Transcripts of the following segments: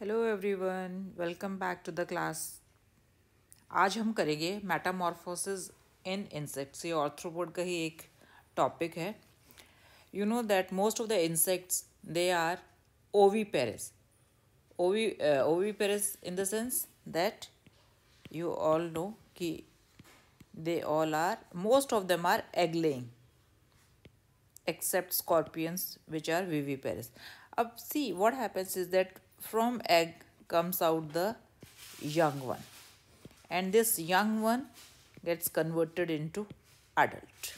Hello everyone welcome back to the class आज हम करेंगे मेटामॉर्फोसिस इन इंसेक्ट्स ये ऑर्थ्रोपोड का ही एक टॉपिक है you know that most of the insects they are oviparous ovi oviparous in the sense that you all know कि they all are most of them are egg laying except scorpions which are viviparous अब see what happens is that from egg comes out the young one and this young one gets converted into adult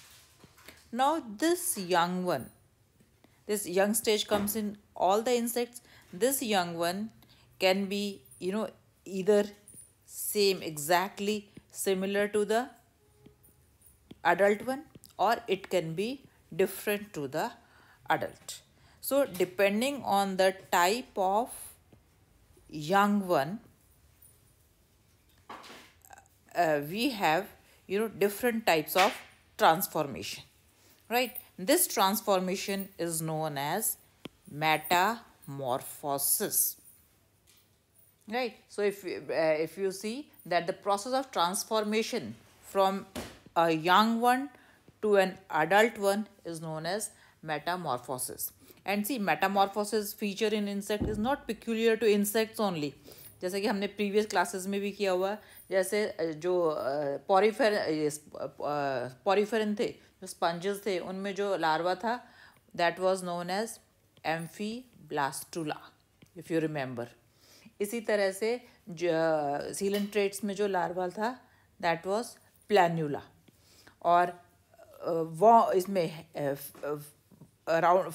now this young one this young stage comes in all the insects this young one can be you know either same exactly similar to the adult one or it can be different to the adult so depending on the type of young one, uh, we have you know different types of transformation, right? This transformation is known as metamorphosis right so if uh, if you see that the process of transformation from a young one to an adult one is known as metamorphosis and see metamorphosis feature in insect is not peculiar to insects only जैसे कि हमने previous classes में भी किया हुआ जैसे जो पॉरीफेर पॉरीफेरन थे जो स्पंजेस थे उनमें जो लार्वा था that was known as amphiblastula if you remember इसी तरह से सीलन ट्रेट्स में जो लार्वा था दैट वाज प्लान्यूला और वो इसमें राउंड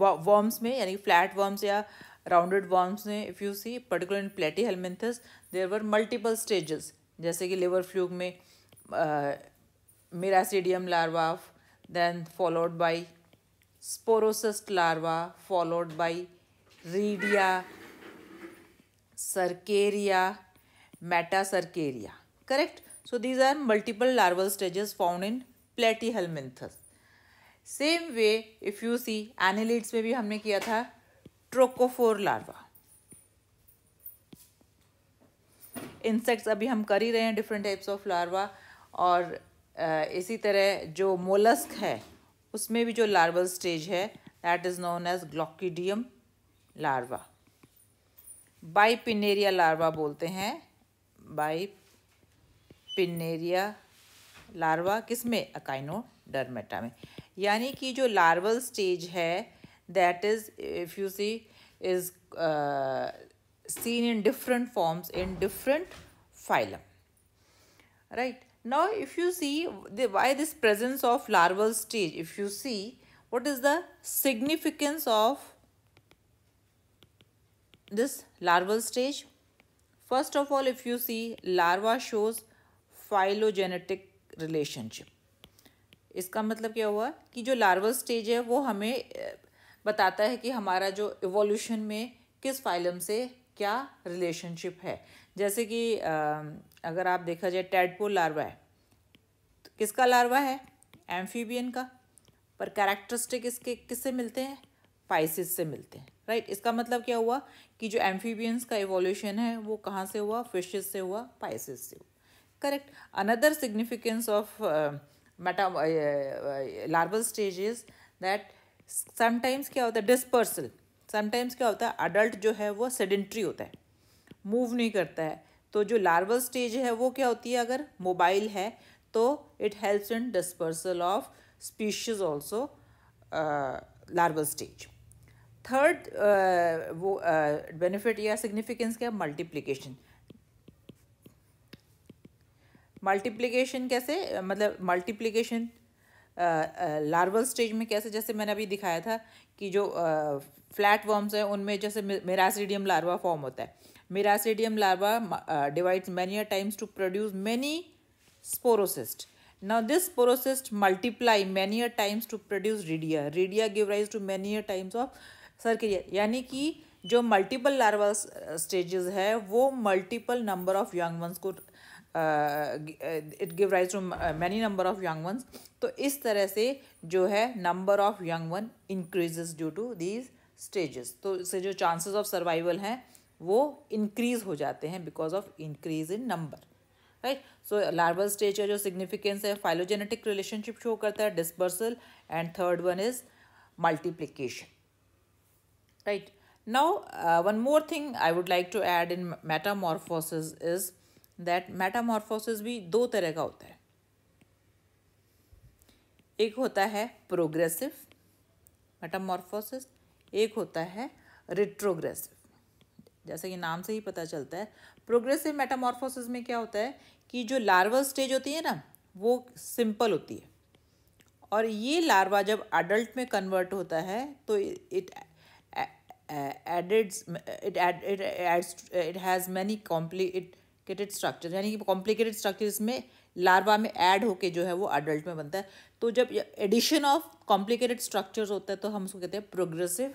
वर्म्स में यानी फ्लैट वर्म्स या राउंडेड वर्म्स में if you see particular in platyhelminthes there were multiple stages जैसे कि लिवर फ्लूक में miracidium larva then followed by sporocyst larva followed by redia cercaria metacercaria so these are multiple larval stages found in platyhelminthes same way if you see annelids में भी हमने किया था trochophore larva insects अभी हम कर ही रहे हैं डिफरेंट टाइप्स ऑफ लार्वा और इसी तरह जो मोलस्क है उसमें भी जो लार्वल स्टेज है that is known as glochidium larva bipinnaria larva बोलते हैं बाईपिनेरिया लार्वा किस में डरमेटा में यानी कि जो लार्वल स्टेज है that is if you see is seen in different forms in different phylum right now if you see why this presence of larval stage if you see what is the significance of this larval stage first of all if you see larva shows phylogenetic relationship इसका मतलब क्या हुआ कि जो larval stage है वो हमें बताता है कि हमारा जो इवोल्यूशन में किस फाइलम से क्या रिलेशनशिप है जैसे कि अगर आप देखा जाए टेडपोल लार्वा है तो किसका लार्वा है एम्फीबियन का पर कैरेक्टरिस्टिक इसके किससे मिलते हैं पाइसिस से मिलते हैं राइट right? इसका मतलब क्या हुआ कि जो एम्फीबियंस का इवोल्यूशन है वो कहाँ से हुआ फिशेस से हुआ पाइसिस से हुआ correct another significance of meta uh, uh, larval stage is that sometimes क्या होता है डिस्पर्सल समटाइम्स क्या होता है अडल्ट जो है वो सेडेंट्री होता है मूव नहीं करता है तो जो लार्वल स्टेज है वो क्या होती है अगर मोबाइल है तो it helps in dispersal of species also larval stage third वो बेनिफिट uh, या सिग्निफिकेंस क्या मल्टीप्लीकेशन मल्टीप्लिकेशन कैसे मतलब मल्टीप्लिकेशन लार्वल स्टेज में कैसे जैसे मैंने अभी दिखाया था कि जो फ्लैट वर्म्स हैं उनमें जैसे मेरासिडियम लार्वा फॉर्म होता है miracidium larva divides many times to produce many sporocyst now this sporocyst multiply many times to produce produce redia give rise to many times of times यानी कि जो मल्टीपल लार्वल स्टेजेस है वो multiple number of young ones को it give rise to many number of young ones तो इस तरह से जो है number of young one increase due to these stages तो इससे जो चांसेस ऑफ सर्वाइवल हैं वो इंक्रीज हो जाते हैं because of increase in number right so larval stage का जो सिग्निफिकेंस है फाइलोजेनेटिक रिलेशनशिप शो करता है dispersal and third one is multiplication right now one more thing I would like to add in in is that metamorphosis भी दो तरह का होता है एक होता है प्रोग्रेसिव मेटामॉर्फोसिस एक होता है रिट्रोग्रेसिव जैसे कि नाम से ही पता चलता है प्रोग्रेसिव मेटामॉर्फोसिस में क्या होता है कि जो लार्वा स्टेज होती है ना वो सिंपल होती है और ये लार्वा जब एडल्ट में कन्वर्ट होता है तो it adds it add it adds it has many compli it complicated structure यानी कि कॉम्प्लिकेटेड स्ट्रक्चर इसमें लार्वा में ऐड होके जो है वो अडल्ट में बनता है तो जब एडिशन ऑफ कॉम्प्लिकेटेड स्ट्रक्चर्स होता है तो हम उसको कहते हैं प्रोग्रेसिव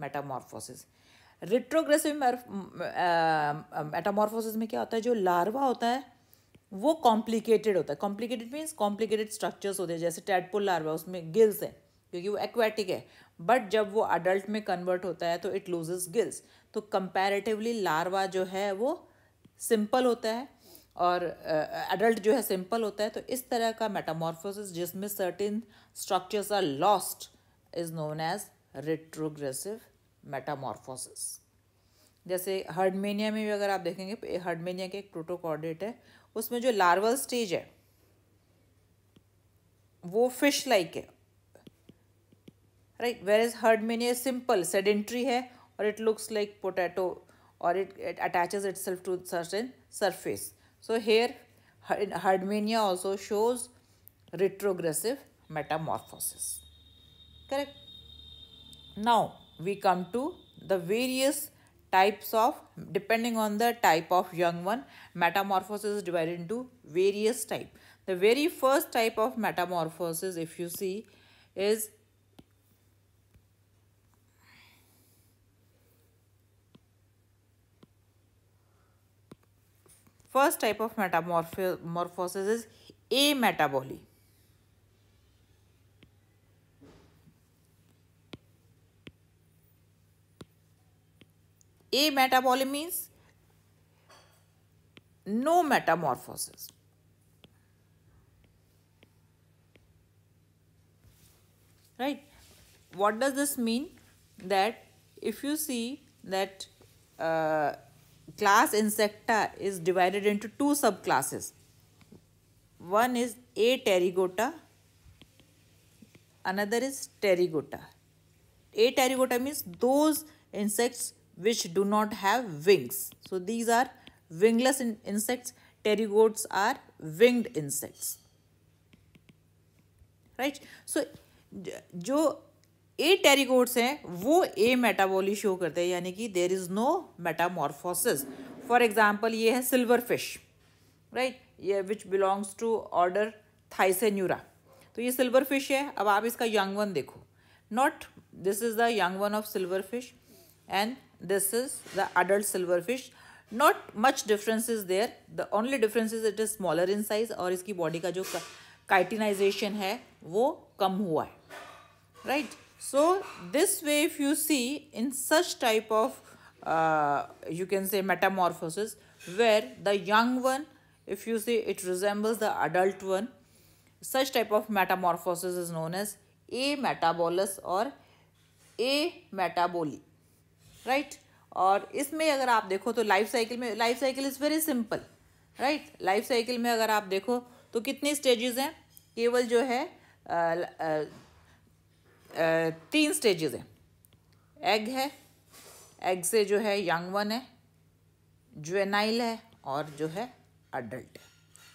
मेटामॉर्फोसिस रिट्रोग्रेसिव मेटामॉर्फोसिस में क्या होता है जो लार्वा होता है वो कॉम्प्लिकेटेड होता है कॉम्प्लिकेटेड मीन्स कॉम्प्लिकेटेड स्ट्रक्चर्स होते हैं जैसे टेडपोल लार्वा उसमें गिल्स है क्योंकि वो एक्वेटिक है बट जब वो अडल्ट में कन्वर्ट होता है तो इट लूजेज गिल्स तो कंपैरेटिवली लार्वा जो है वो सिंपल होता है और एडल्ट uh, जो है सिंपल होता है तो इस तरह का मेटामॉर्फोसिस जिसमें certain structures are lost is known as retrogressive metamorphosis जैसे हर्डमेनिया में भी अगर आप देखेंगे हर्डमेनिया के एक प्रोटोकॉर्डेट है उसमें जो लार्वल स्टेज है वो फिश लाइक है right where is Herdmania simple sedentary है और it looks like potato or it, it attaches itself to certain surface. So here Hardmania also shows retrogressive metamorphosis. Correct? Now we come to the various types of depending on the type of young one metamorphosis is divided into various type. The very first type of metamorphosis if you see is First type of metamorphosis is ametaboly. Ametaboly means no metamorphosis. Right. What does this mean? That if you see that uh, class insecta is divided into two subclasses. One is A. pterygota, another is Terigota. A. pterygota means those insects which do not have wings. So these are wingless in insects. Terigotes are winged insects. Right. So, जो ए टेरिकोट्स हैं वो ए मेटाबोली show करते हैं यानी कि there is no metamorphosis for example ये है silverfish right ये which belongs to order Thysanura तो ये सिल्वर फिश है अब आप इसका यंग वन देखो not this is the young one of silverfish and this is the adult silverfish not much difference is there the only difference is it is smaller in size और इसकी body का जो काइटिनाइजेशन है वो कम हुआ है right right? So this way if you see in such type of uh, you can say metamorphosis where the young one if you see it resembles the adult one such type of metamorphosis is known as a metabolus or a metaboli right और इसमें अगर आप देखो तो life cycle में life cycle is very simple right life cycle में अगर आप देखो तो कितने स्टेजेस हैं केवल जो है तीन स्टेजेस हैं एग है एग से जो है यंग वन है जुएनाइल है और जो है अडल्ट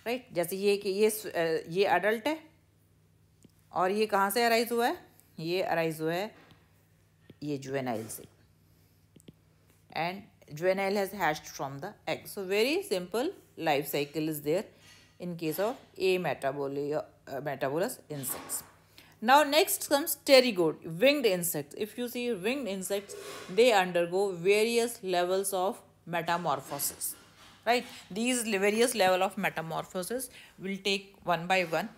राइट जैसे ये कि ये ये अडल्ट है और ये कहाँ से अराइज हुआ है ये अराइज हुआ है ये जुएनाइल से and juvenile has hatched from the egg so very simple life cycle is there in case of ametabolia metabolous insects Now next comes pterigod, winged insects. If you see winged insects, they undergo various levels of metamorphosis. Right? These various level of metamorphosis will take one by one.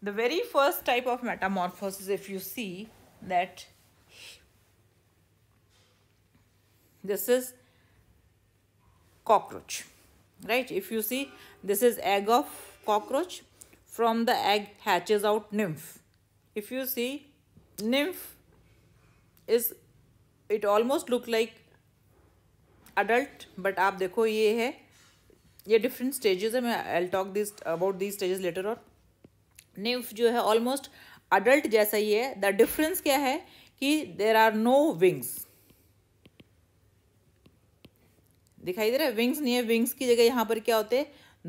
The very first type of metamorphosis, if you see that this is cockroach right if you see this is egg of cockroach from the egg hatches out nymph if you see nymph is it almost look like adult but aap dekho ye hai ye different stages hai मैं I'll talk this about these stages later on nymph jo hai almost adult jaisa he hai the difference kya hai ki there are no wings दिखाई दे रहा है wings नहीं है wings की जगह यहाँ पर क्या होते हैं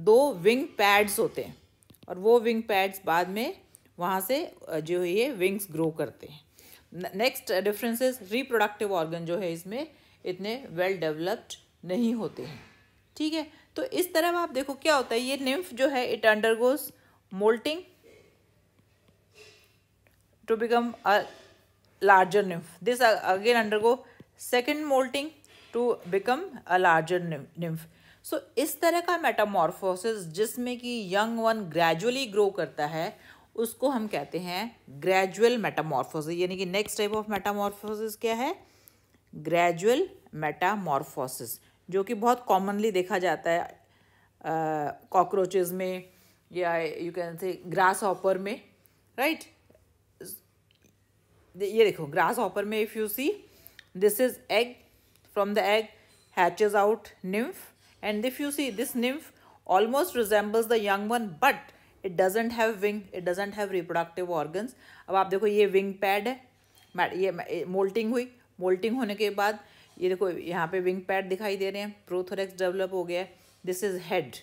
दो विंग पैड्स होते हैं और वो विंग पैड्स बाद में वहाँ से जो है ये विंग्स ग्रो करते हैं नेक्स्ट डिफरेंस रिप्रोडक्टिव ऑर्गन जो है इसमें इतने वेल डेवलप्ड नहीं होते हैं ठीक है तो इस तरह आप देखो क्या होता है ये निम्फ जो है it undergoes moulting to become a larger nymph this again undergo second moulting to become a larger nymph so इस तरह का मेटामॉर्फोसिस जिसमें कि यंग वन ग्रेजुअली ग्रो करता है उसको हम कहते हैं ग्रेजुअल मेटामॉर्फोसिस यानी कि नेक्स्ट टाइप ऑफ मेटामॉर्फोसिस क्या है ग्रेजुअल मेटामॉर्फोसिस जो कि बहुत कॉमनली देखा जाता है कॉकरोचेज में या you can say grasshopper में राइट right? ये देखो ग्रास ऑपर में if you see this is egg from the egg hatches out nymph and if you see this nymph almost resembles the young one but it doesn't have wing it doesn't have reproductive organs ab aap dekho ye wing pad hai ye molting hui molting hone ke baad ye dekho yahan pe wing pad dikhai de rahe hain prothorax develop ho gaya this is head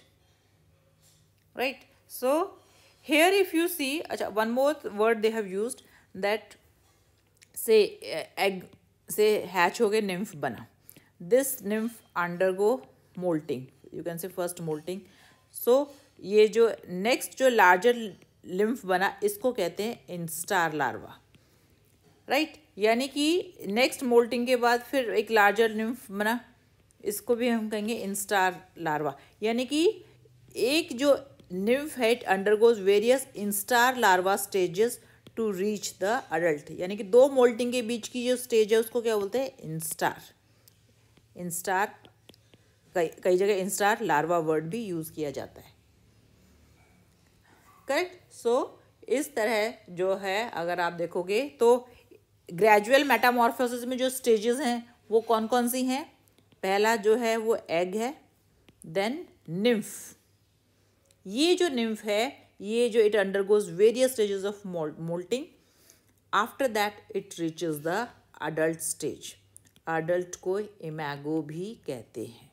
right so here if you see acha one more word they have used that say egg say hatch ho gaya nymph bana this nymph undergo moulting you can say first moulting so ये जो next जो larger lymph बना इसको कहते हैं instar larva right right? यानी कि next moulting के बाद फिर एक लार्जर लिम्फ बना इसको भी हम कहेंगे इंस्टार लार्वा यानी कि एक जो निम्फ है it undergoes various instar larva stages to reach the adult यानी कि दो मोल्टिंग के बीच की जो स्टेज है उसको क्या बोलते हैं इंस्टार इंस्टार कई कई जगह इंस्टार लार्वा वर्ड भी यूज़ किया जाता है करेक्ट सो so, इस तरह जो है अगर आप देखोगे तो ग्रेजुअल मेटामॉर्फोसिस में जो स्टेजेस हैं वो कौन कौन सी हैं पहला जो है वो एग है देन निम्फ ये जो निम्फ है ये जो it undergoes various stages of moulting after that it reaches the adult stage adult को इमेगो भी कहते हैं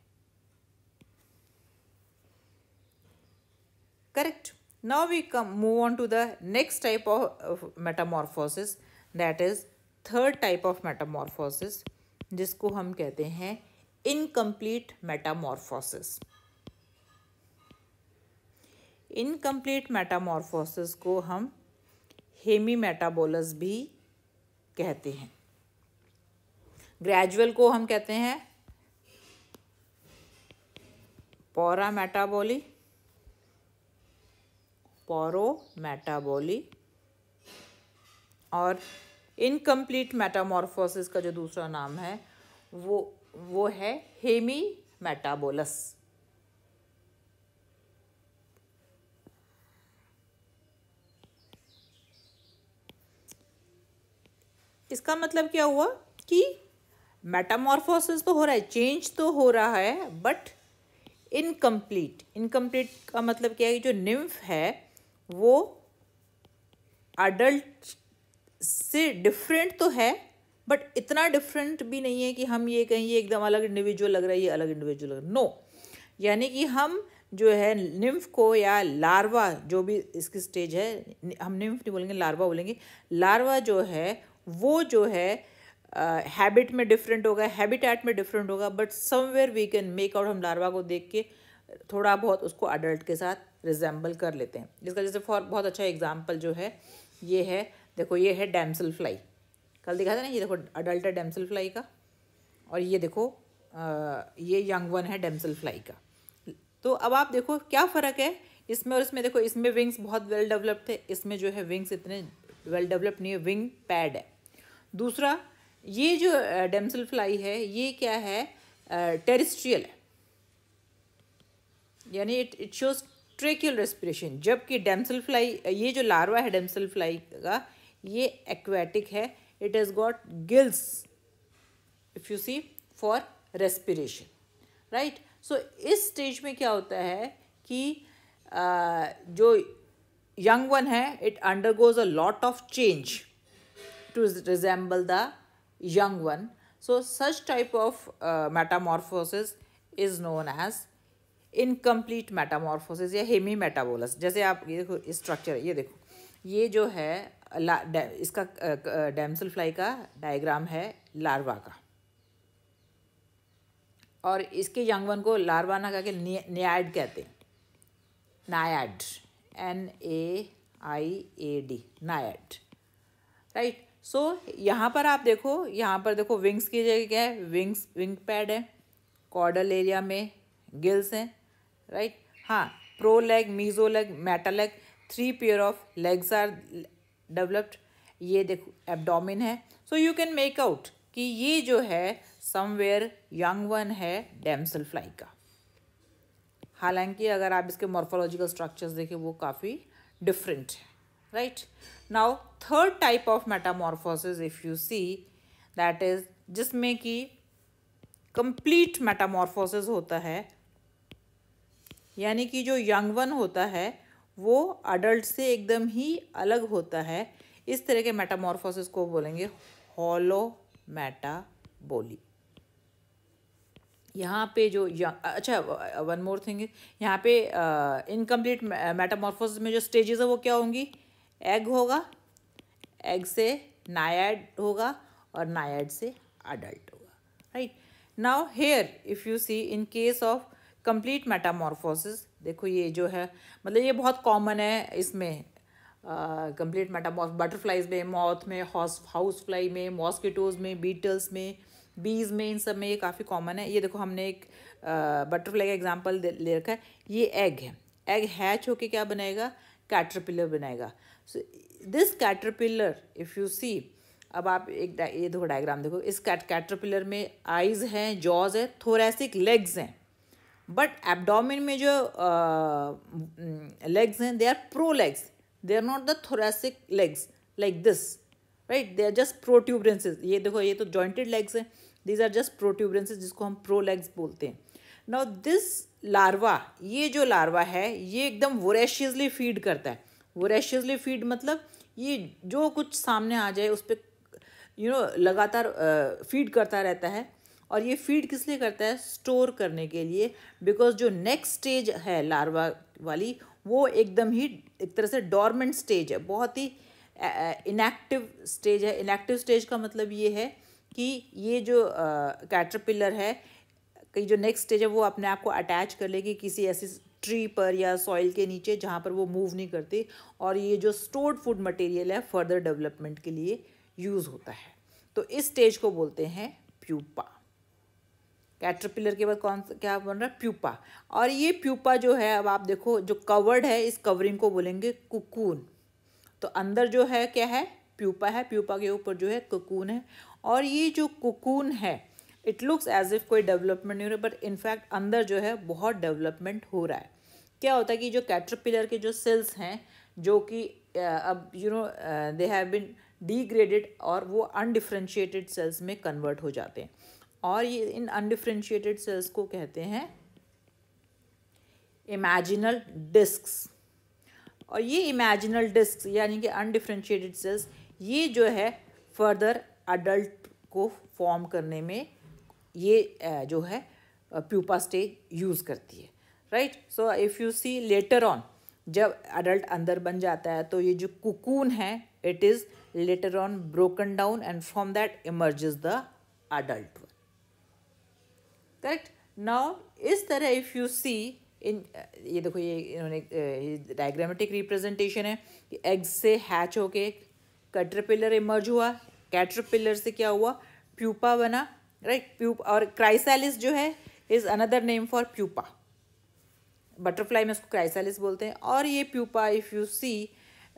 correct now we come move on to the next type of metamorphosis that is third type of metamorphosis जिसको हम कहते हैं incomplete metamorphosis incomplete Metamorphosis को हम हेमी मेटाबोलस भी कहते हैं ग्रेजुअल को हम कहते हैं पौरा मेटाबोली पौरो मेटाबोली और इनकम्प्लीट मेटामॉर्फोसिस का जो दूसरा नाम है वो वो है हेमी मेटाबोलस इसका मतलब क्या हुआ कि मेटामॉर्फोसिस तो हो रहा है चेंज तो हो रहा है बट इनकम्प्लीट इनकम्प्लीट का मतलब क्या है कि जो निम्फ है वो अडल्ट से डिफरेंट तो है बट इतना डिफरेंट भी नहीं है कि हम ये कहें ये एकदम अलग इंडिविजुअल लग रहा है ये अलग इंडिविजुअल लग रहा नो यानी कि हम जो है निम्फ को या लार्वा जो भी इसकी स्टेज है हम निम्फ नहीं बोलेंगे लार्वा बोलेंगे लार्वा जो है वो जो है हैबिट में डिफरेंट होगा हैबिटेट में डिफरेंट होगा but somewhere we can make out हम लार्वा को देख के थोड़ा बहुत उसको अडल्ट के साथ रिजेंबल कर लेते हैं जिसका जैसे फॉर बहुत अच्छा एग्जाम्पल जो है ये है देखो ये है डैमसल फ्लाई कल दिखा था ना ये देखो अडल्ट है डैमसल फ्लाई का और ये देखो आ, ये यंग वन है डैम्सल फ्लाई का तो अब आप देखो क्या फ़र्क है इसमें और इसमें देखो इसमें विंग्स बहुत वेल डेवलप्ड थे इसमें जो है विंग्स इतने वेल डेवलप्ड नहीं है विंग पैड है दूसरा ये जो डेमसल फ्लाई है ये क्या है टेरिस्ट्रियल है यानी it it shows tracheal respiration जबकि डेमसल फ्लाई ये जो लार्वा है डेमसल फ्लाई का ये एक्वेटिक है it has got gills if you see for respiration right so इस स्टेज में क्या होता है कि आ, जो यंग वन है it undergoes a lot of change to resemble the young one. So such type of uh, metamorphosis is known as incomplete metamorphosis या हेमी मेटाबोलस जैसे आप ये देखो स्ट्रक्चर ये देखो ये जो है इसका डैमसल फ्लाई का डायग्राम है लार्वा का और इसके यंग वन को लार्वा ना कह के नियाड कहते हैं naiad N A I A D naiad right so so, यहाँ पर आप देखो यहाँ पर देखो विंग्स की जगह क्या है विंग्स विंग पैड है कॉर्डल एरिया में गिल्स हैं राइट हाँ pro leg meso leg meta leg three pair of legs are developed ये देखो एब्डोमिन है so you can make out कि ये जो है समवेयर यंग वन है डैमसल फ्लाई का हालांकि अगर आप इसके मॉर्फोलॉजिकल स्ट्रक्चर्स देखें वो काफ़ी डिफरेंट है right now third type of metamorphosis if you see that is जिसमें कि कंप्लीट metamorphosis होता है यानी कि जो यंग वन होता है वो अडल्ट से एकदम ही अलग होता है इस तरह के मेटामॉर्फोसिस को बोलेंगे हॉलो मैटाबोली यहाँ पे जो अच्छा वन मोर थिंग यहाँ पे इनकम्प्लीट uh, मेटामॉर्फोसिस में जो स्टेजेस है वो क्या होंगी एग होगा एग से नायड होगा और नायड से अडल्ट होगा right now here if you see in case of complete metamorphosis देखो ये जो है मतलब ये बहुत कॉमन है इसमें कंप्लीट मेटामॉर्फ बटरफ्लाइज में मॉथ में हॉस हाउस फ्लाई में मॉस्किटोज में बीटल्स में बीज में इन सब में ये काफ़ी कॉमन है ये देखो हमने एक बटरफ्लाई का एग्जाम्पल ले रखा है ये एग है एग हैच होके क्या बनाएगा कैटरपिलर बनाएगा this caterpillar if you see अब आप एक ये देखो डायग्राम देखो इस कैट कैटरपिलर में आइज़ हैं जॉज है थोरेसिक लेग्स हैं बट एबडोमिन में जो लेग्स हैं they are prolegs they are not the thoracic legs like this right they are just protuberances ये देखो ये तो जॉइंटेड लेग्स हैं दीज आर जस्ट प्रोट्यूबरेंसेज जिसको हम प्रो लेग्स बोलते हैं नाउ दिस लार्वा ये जो लार्वा है ये एकदम वोरेशियसली फीड करता है वोरेशियसली फीड मतलब ये जो कुछ सामने आ जाए उस पर यू नो लगातार फीड करता रहता है और ये फीड किस लिए करता है स्टोर करने के लिए बिकॉज जो नेक्स्ट स्टेज है लार्वा वाली वो एकदम ही एक तरह से डॉर्मेंट स्टेज है बहुत ही इनएक्टिव स्टेज है इनएक्टिव स्टेज का मतलब ये है कि ये जो कैटरपिलर है कि जो नेक्स्ट स्टेज है वो अपने आप को अटैच कर लेगी किसी ऐसी ट्री पर या सॉइल के नीचे जहाँ पर वो मूव नहीं करते और ये जो स्टोर्ड फूड मटेरियल है फर्दर डेवलपमेंट के लिए यूज़ होता है तो इस स्टेज को बोलते हैं प्यूपा कैटरपिलर के बाद कौन सा क्या बन रहा है प्यूपा और ये प्यूपा जो है अब आप देखो जो कवर्ड है इस कवरिंग को बोलेंगे कुकून तो अंदर जो है क्या है प्यूपा है प्यूपा के ऊपर जो है कुकून है और ये जो कुकून है इट लुक्स एज इफ कोई डेवलपमेंट नहीं हो रहा बट इनफैक्ट अंदर जो है बहुत डेवलपमेंट हो रहा है क्या होता है कि जो कैटरपिलर के जो सेल्स हैं जो कि अब you know they have been degraded और वो अनडिफ्रेंशिएटेड सेल्स में कन्वर्ट हो जाते हैं और ये इन अनडिफ्रेंशिएटेड सेल्स को कहते हैं इमेजिनल डिस्क और ये इमेजिनल डिस्क यानी कि अनडिफ्रेंशिएटेड सेल्स ये जो है फर्दर अडल्ट को फॉर्म करने में ये जो है प्यूपा स्टेज यूज़ करती है right so if you see later on जब अडल्ट अंदर बन जाता है तो ये जो कुकून है it is later on broken down and from that emerges the adult one correct now इस तरह इफ़ यू सी इन ये देखो ये इन्होंने डायग्रामेटिक रिप्रेजेंटेशन है कि एग से हैच होके कैटरपिलर इमर्ज हुआ कैटरपिलर से क्या हुआ प्यूपा बना राइट प्यूप और क्राइसैलिस जो है is another name for pupa butterfly में उसको क्राइसैलिस बोलते हैं और ये pupa if you see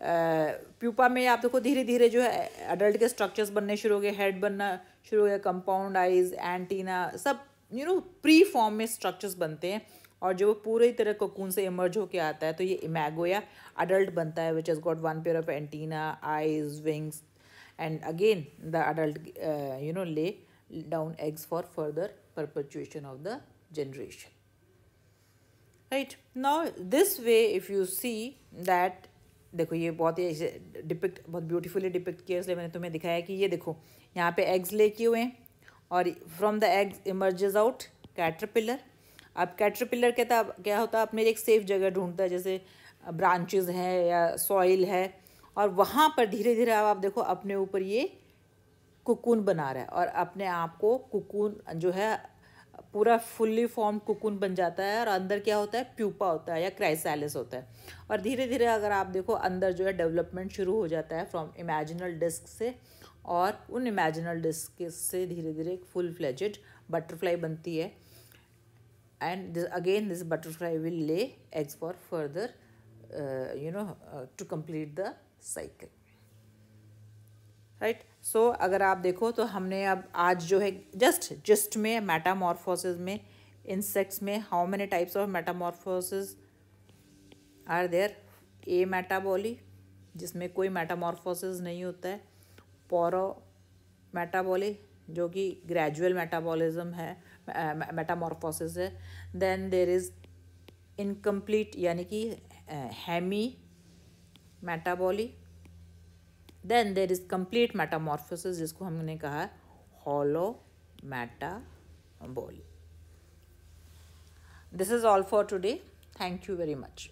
pupa में आप देखो धीरे धीरे जो है अडल्ट के स्ट्रक्चर्स बनने शुरू हो गए हेड बनना शुरू हो गया कंपाउंड आइज एंटीना सब यू नो प्री फॉर्म में स्ट्रक्चर्स बनते हैं और जो वो पूरी तरह कोकून से इमर्ज होके आता है तो ये इमैगो या अडल्ट बनता है which is got one pair of antenna eyes wings and again the adult you know lay down eggs for further perpetuation of the generation right now this way if you see that देखो ये बहुत ही depict बहुत beautifully depict किया इसलिए मैंने तुम्हें दिखाया कि ये देखो यहाँ पे एग्स लेके हुए हैं और from the eggs emerges out caterpillar अब कैटरपिलर कहता क्या होता है अपने एक सेफ जगह ढूंढता है जैसे ब्रांचेज हैं या सॉइल है और वहाँ पर धीरे धीरे अब आप देखो अपने ऊपर ये कुकून बना रहा है और अपने आप को कुकून जो है पूरा फुल्ली फॉर्म कुकून बन जाता है और अंदर क्या होता है प्यूपा होता है या क्राइसैलिस होता है और धीरे धीरे अगर आप देखो अंदर जो है डेवलपमेंट शुरू हो जाता है फ्रॉम इमेजिनल डिस्क से और उन इमेजिनल डिस्क से धीरे धीरे एक फुल फ्लैजड बटरफ्लाई बनती है and again this butterfly will lay eggs for further you know to complete the cycle right so so, अगर आप देखो तो हमने अब आज जो है जस्ट जस्ट में मेटामॉर्फोसिस में इंसेक्ट्स में how many types of metamorphosis are there ametaboly जिसमें कोई मेटामॉर्फोसिस नहीं होता है पोरो मेटाबॉली जो कि ग्रेजुअल मेटाबॉलिज्म है मेटामॉर्फोसिस है देन देर इज़ इनकम्प्लीट यानी कि hemimetaboly then there is complete metamorphosis जिसको हमने कहा holometabola this is all for today thank you very much